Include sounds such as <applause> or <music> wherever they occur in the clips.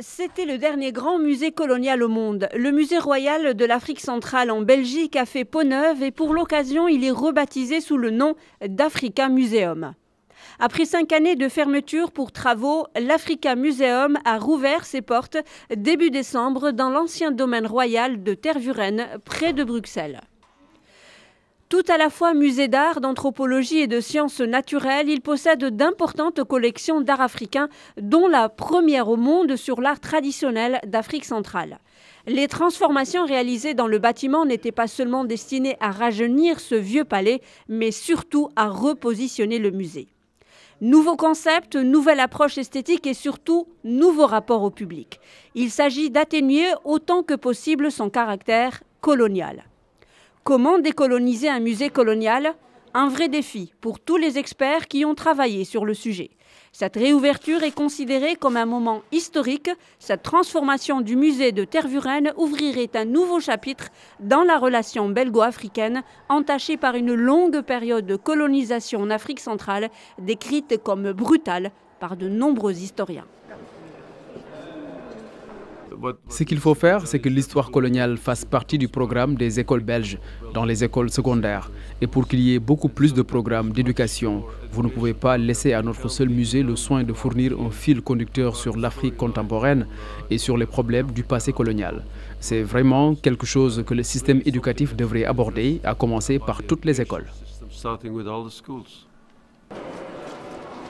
C'était le dernier grand musée colonial au monde. Le musée royal de l'Afrique centrale en Belgique a fait peau neuve et pour l'occasion, il est rebaptisé sous le nom d'Africa Museum. Après cinq années de fermeture pour travaux, l'Africa Museum a rouvert ses portes début décembre dans l'ancien domaine royal de Tervuren, près de Bruxelles. Tout à la fois musée d'art, d'anthropologie et de sciences naturelles, il possède d'importantes collections d'art africain, dont la première au monde sur l'art traditionnel d'Afrique centrale. Les transformations réalisées dans le bâtiment n'étaient pas seulement destinées à rajeunir ce vieux palais, mais surtout à repositionner le musée. Nouveau concept, nouvelle approche esthétique et surtout nouveau rapport au public. Il s'agit d'atténuer autant que possible son caractère colonial. Comment décoloniser un musée colonial Un vrai défi pour tous les experts qui ont travaillé sur le sujet. Cette réouverture est considérée comme un moment historique. Cette transformation du musée de Tervuren ouvrirait un nouveau chapitre dans la relation belgo-africaine, entachée par une longue période de colonisation en Afrique centrale, décrite comme brutale par de nombreux historiens. Ce qu'il faut faire, c'est que l'histoire coloniale fasse partie du programme des écoles belges dans les écoles secondaires. Et pour qu'il y ait beaucoup plus de programmes d'éducation, vous ne pouvez pas laisser à notre seul musée le soin de fournir un fil conducteur sur l'Afrique contemporaine et sur les problèmes du passé colonial. C'est vraiment quelque chose que le système éducatif devrait aborder, à commencer par toutes les écoles.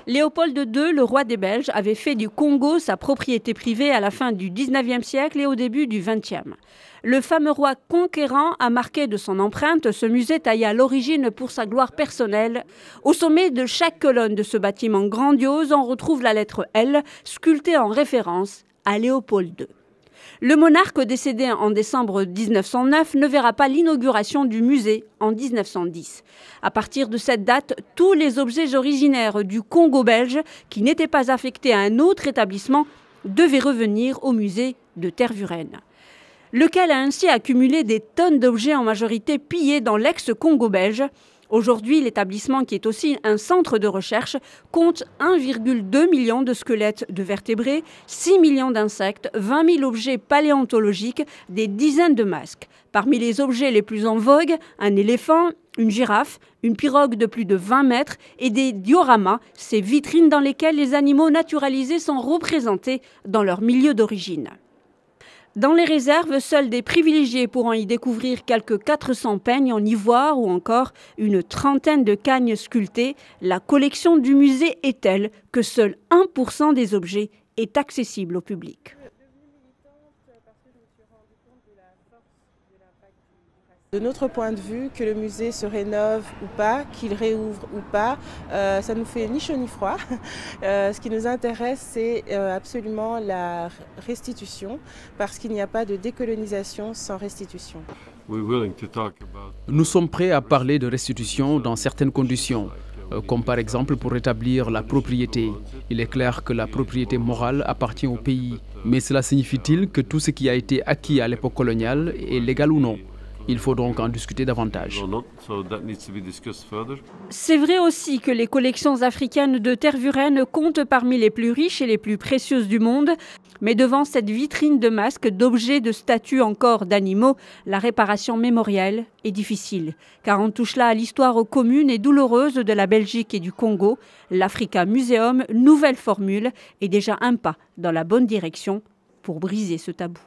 Léopold II, le roi des Belges, avait fait du Congo sa propriété privée à la fin du 19e siècle et au début du 20e. Le fameux roi conquérant a marqué de son empreinte ce musée taillé à l'origine pour sa gloire personnelle. Au sommet de chaque colonne de ce bâtiment grandiose, on retrouve la lettre L, sculptée en référence à Léopold II. Le monarque décédé en décembre 1909 ne verra pas l'inauguration du musée en 1910. À partir de cette date, tous les objets originaires du Congo belge qui n'étaient pas affectés à un autre établissement devaient revenir au musée de Tervuren lequel a ainsi accumulé des tonnes d'objets en majorité pillés dans l'ex-Congo belge, Aujourd'hui, l'établissement, qui est aussi un centre de recherche, compte 1,2 million de squelettes de vertébrés, 6 millions d'insectes, 20 000 objets paléontologiques, des dizaines de masques. Parmi les objets les plus en vogue, un éléphant, une girafe, une pirogue de plus de 20 mètres et des dioramas, ces vitrines dans lesquelles les animaux naturalisés sont représentés dans leur milieu d'origine. Dans les réserves, seuls des privilégiés pourront y découvrir quelques 400 peignes en ivoire ou encore une trentaine de cagnes sculptées. La collection du musée est telle que seul 1% des objets est accessible au public. De notre point de vue, que le musée se rénove ou pas, qu'il réouvre ou pas, ça euh, ça nous fait ni chaud ni froid. <laughs> Euh, ce qui nous intéresse, c'est euh, absolument la restitution, parce qu'il n'y a pas de décolonisation sans restitution. Nous sommes prêts à parler de restitution dans certaines conditions comme par exemple pour rétablir la propriété. Il est clair que la propriété morale appartient au pays. Mais cela signifie-t-il que tout ce qui a été acquis à l'époque coloniale est légal ou non il faut donc en discuter davantage. C'est vrai aussi que les collections africaines de terre comptent parmi les plus riches et les plus précieuses du monde. Mais devant cette vitrine de masques, d'objets, de statues encore d'animaux, la réparation mémorielle est difficile. Car on touche là à l'histoire commune et douloureuse de la Belgique et du Congo. L'Africa Museum, nouvelle formule, est déjà un pas dans la bonne direction pour briser ce tabou.